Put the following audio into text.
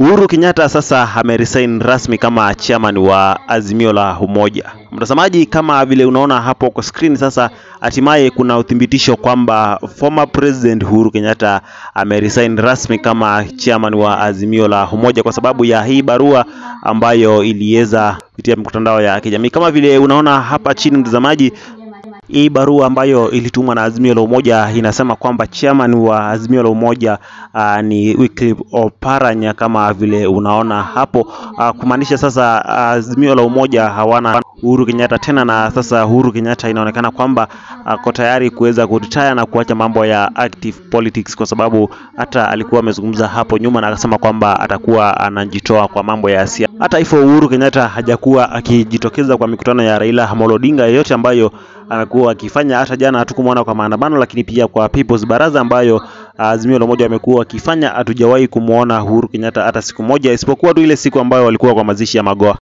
Uhuru Kenyatta sasa ameresign rasmi kama chairman wa Azimio la Umoja. Mtazamaji, kama vile unaona hapo kwa screen, sasa hatimaye kuna uthibitisho kwamba former president Uhuru Kenyatta ameresign rasmi kama chairman wa Azimio la Umoja kwa sababu ya hii barua ambayo iliweza kupitia mtandao ya kijamii. Kama vile unaona hapa chini mtazamaji, hii barua ambayo ilitumwa na Azimio la Umoja inasema kwamba chairman wa Azimio la Umoja uh, ni Wycliffe Oparanya kama vile unaona hapo uh, kumaanisha sasa Azimio la Umoja hawana Uhuru Kenyatta tena, na sasa Uhuru Kenyatta inaonekana kwamba ako tayari kuweza kuritaya na kuacha mambo ya active politics, kwa sababu hata alikuwa amezungumza hapo nyuma na akasema kwamba atakuwa anajitoa kwa mambo ya siasa. Hata hivyo, Uhuru Kenyatta hajakuwa akijitokeza kwa mikutano ya Raila Amolo Odinga yoyote ambayo amekuwa akifanya. Hata jana hatukumwona kwa maandamano, lakini pia kwa People's Baraza ambayo uh, Azimio la Umoja wamekuwa wakifanya, hatujawahi kumwona Uhuru Kenyatta hata siku moja, isipokuwa tu ile siku ambayo walikuwa kwa mazishi ya magoa